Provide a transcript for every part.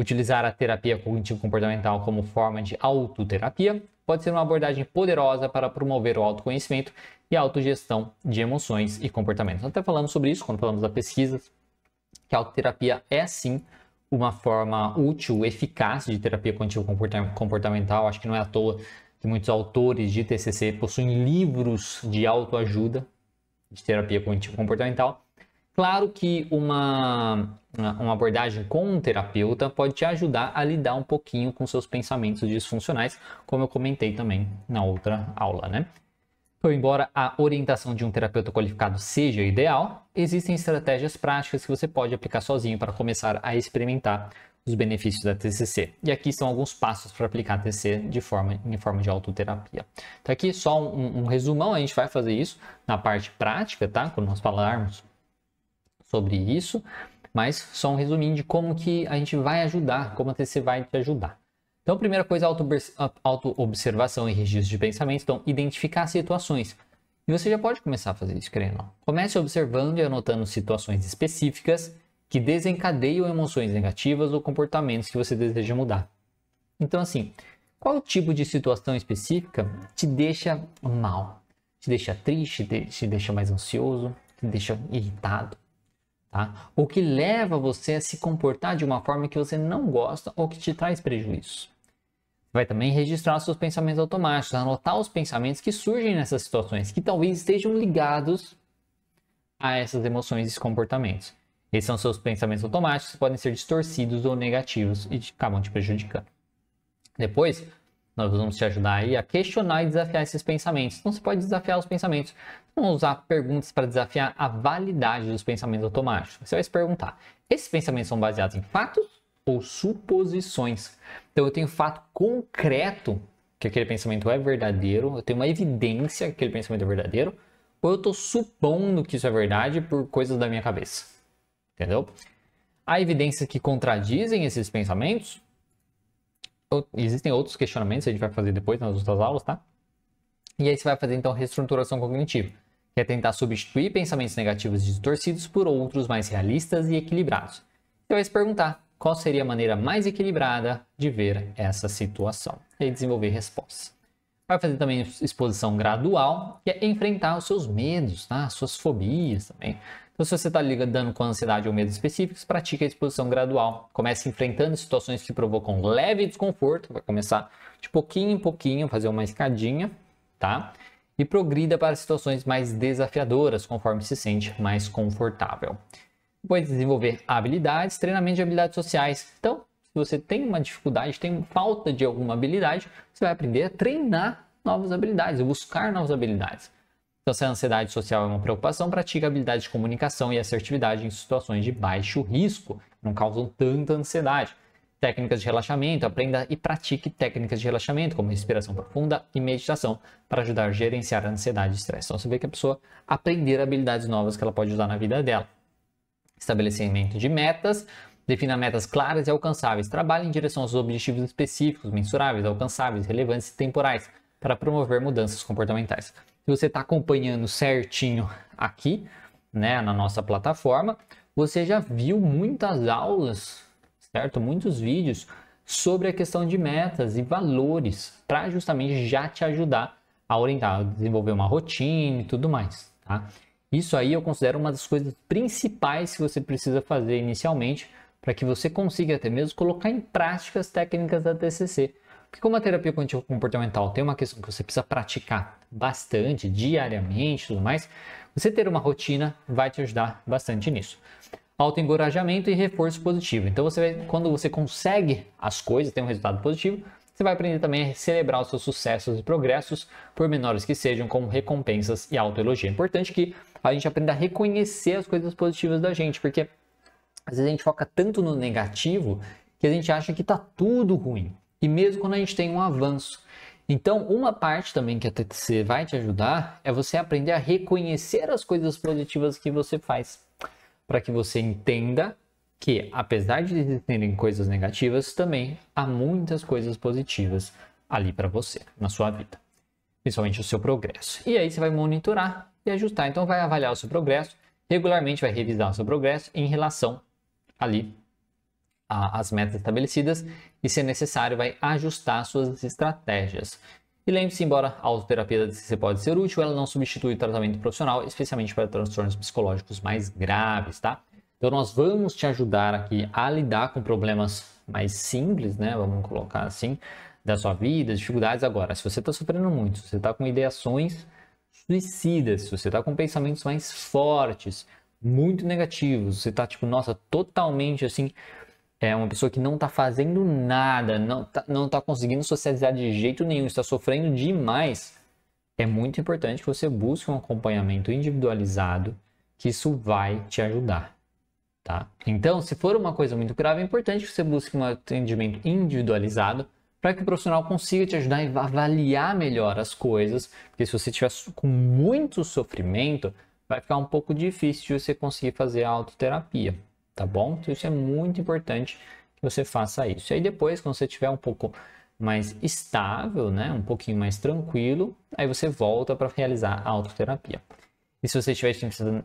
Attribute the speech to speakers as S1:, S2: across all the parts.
S1: Utilizar a terapia cognitivo-comportamental como forma de autoterapia pode ser uma abordagem poderosa para promover o autoconhecimento e a autogestão de emoções e comportamentos. Até falando sobre isso quando falamos da pesquisa, que a autoterapia é sim uma forma útil, eficaz de terapia cognitivo-comportamental. Acho que não é à toa que muitos autores de TCC possuem livros de autoajuda de terapia cognitivo-comportamental Claro que uma, uma abordagem com um terapeuta pode te ajudar a lidar um pouquinho com seus pensamentos disfuncionais, como eu comentei também na outra aula, né? Então, embora a orientação de um terapeuta qualificado seja ideal, existem estratégias práticas que você pode aplicar sozinho para começar a experimentar os benefícios da TCC. E aqui são alguns passos para aplicar a TCC de forma, em forma de autoterapia. Então, aqui só um, um resumão, a gente vai fazer isso na parte prática, tá? Quando nós falarmos sobre isso, mas só um resuminho de como que a gente vai ajudar, como a TC vai te ajudar. Então, primeira coisa, é auto-observação e registro de pensamento. Então, identificar situações. E você já pode começar a fazer isso, querendo ou não. Comece observando e anotando situações específicas que desencadeiam emoções negativas ou comportamentos que você deseja mudar. Então, assim, qual tipo de situação específica te deixa mal? Te deixa triste, te deixa mais ansioso, te deixa irritado? Tá? O que leva você a se comportar de uma forma que você não gosta ou que te traz prejuízo. Vai também registrar seus pensamentos automáticos, anotar os pensamentos que surgem nessas situações, que talvez estejam ligados a essas emoções e comportamentos. Esses são seus pensamentos automáticos, que podem ser distorcidos ou negativos e acabam te prejudicando. Depois, nós vamos te ajudar aí a questionar e desafiar esses pensamentos. Então você pode desafiar os pensamentos. Vamos usar perguntas para desafiar a validade dos pensamentos automáticos. Você vai se perguntar: esses pensamentos são baseados em fatos ou suposições? Então eu tenho fato concreto que aquele pensamento é verdadeiro, eu tenho uma evidência que aquele pensamento é verdadeiro, ou eu estou supondo que isso é verdade por coisas da minha cabeça. Entendeu? Há evidências que contradizem esses pensamentos, existem outros questionamentos que a gente vai fazer depois nas outras aulas, tá? E aí você vai fazer então reestruturação cognitiva, que é tentar substituir pensamentos negativos distorcidos por outros mais realistas e equilibrados. Você vai se perguntar qual seria a maneira mais equilibrada de ver essa situação e desenvolver respostas. Vai fazer também exposição gradual, que é enfrentar os seus medos, tá? As suas fobias também. Então, se você está lidando com ansiedade ou medo específicos, pratique a exposição gradual. Comece enfrentando situações que provocam leve desconforto, vai começar de pouquinho em pouquinho, fazer uma escadinha, tá? E progrida para situações mais desafiadoras, conforme se sente mais confortável. Depois desenvolver habilidades, treinamento de habilidades sociais. Então, se você tem uma dificuldade, tem falta de alguma habilidade, você vai aprender a treinar novas habilidades, buscar novas habilidades. Então, se a ansiedade social é uma preocupação, pratique habilidades de comunicação e assertividade em situações de baixo risco, não causam tanta ansiedade. Técnicas de relaxamento, aprenda e pratique técnicas de relaxamento, como respiração profunda e meditação, para ajudar a gerenciar a ansiedade e estresse. Então, você vê que a pessoa aprender habilidades novas que ela pode usar na vida dela. Estabelecimento de metas, Defina metas claras e alcançáveis. Trabalhe em direção aos objetivos específicos, mensuráveis, alcançáveis, relevantes e temporais para promover mudanças comportamentais. Se você está acompanhando certinho aqui, né, na nossa plataforma, você já viu muitas aulas, certo? Muitos vídeos sobre a questão de metas e valores para justamente já te ajudar a orientar, a desenvolver uma rotina e tudo mais, tá? Isso aí eu considero uma das coisas principais que você precisa fazer inicialmente para que você consiga até mesmo colocar em prática as técnicas da TCC porque como a terapia cognitivo-comportamental tem uma questão que você precisa praticar bastante, diariamente e tudo mais, você ter uma rotina vai te ajudar bastante nisso. encorajamento e reforço positivo. Então, você vai, quando você consegue as coisas, tem um resultado positivo, você vai aprender também a celebrar os seus sucessos e progressos, por menores que sejam, como recompensas e autoelogio. É importante que a gente aprenda a reconhecer as coisas positivas da gente, porque às vezes a gente foca tanto no negativo que a gente acha que está tudo ruim e mesmo quando a gente tem um avanço. Então, uma parte também que a TTC vai te ajudar é você aprender a reconhecer as coisas positivas que você faz, para que você entenda que, apesar de existirem coisas negativas, também há muitas coisas positivas ali para você, na sua vida, principalmente o seu progresso. E aí você vai monitorar e ajustar. Então, vai avaliar o seu progresso, regularmente vai revisar o seu progresso em relação ali a, as metas estabelecidas e, se necessário, vai ajustar suas estratégias. E lembre-se, embora a autoterapia da pode ser útil, ela não substitui o tratamento profissional, especialmente para transtornos psicológicos mais graves, tá? Então nós vamos te ajudar aqui a lidar com problemas mais simples, né? Vamos colocar assim, da sua vida, dificuldades agora. Se você está sofrendo muito, se você está com ideações suicidas, se você está com pensamentos mais fortes, muito negativos, você está tipo, nossa, totalmente assim, é uma pessoa que não está fazendo nada, não está não tá conseguindo socializar de jeito nenhum, está sofrendo demais, é muito importante que você busque um acompanhamento individualizado, que isso vai te ajudar. Tá? Então, se for uma coisa muito grave, é importante que você busque um atendimento individualizado para que o profissional consiga te ajudar a avaliar melhor as coisas, porque se você tiver com muito sofrimento, vai ficar um pouco difícil de você conseguir fazer a autoterapia tá bom? Então, isso é muito importante que você faça isso. E aí depois, quando você tiver um pouco mais estável, né, um pouquinho mais tranquilo, aí você volta para realizar a autoterapia. E se você estiver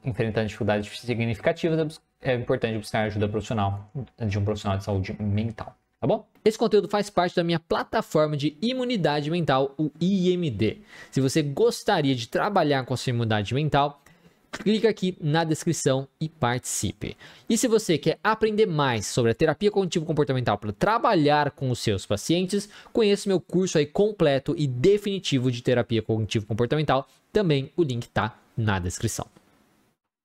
S1: enfrentando dificuldades significativas, é, é importante buscar ajuda profissional de um profissional de saúde mental, tá bom? Esse conteúdo faz parte da minha plataforma de imunidade mental, o IMD. Se você gostaria de trabalhar com a sua imunidade mental, clica aqui na descrição e participe. E se você quer aprender mais sobre a terapia cognitivo-comportamental para trabalhar com os seus pacientes, conheça meu curso aí completo e definitivo de terapia cognitivo-comportamental. Também o link está na descrição.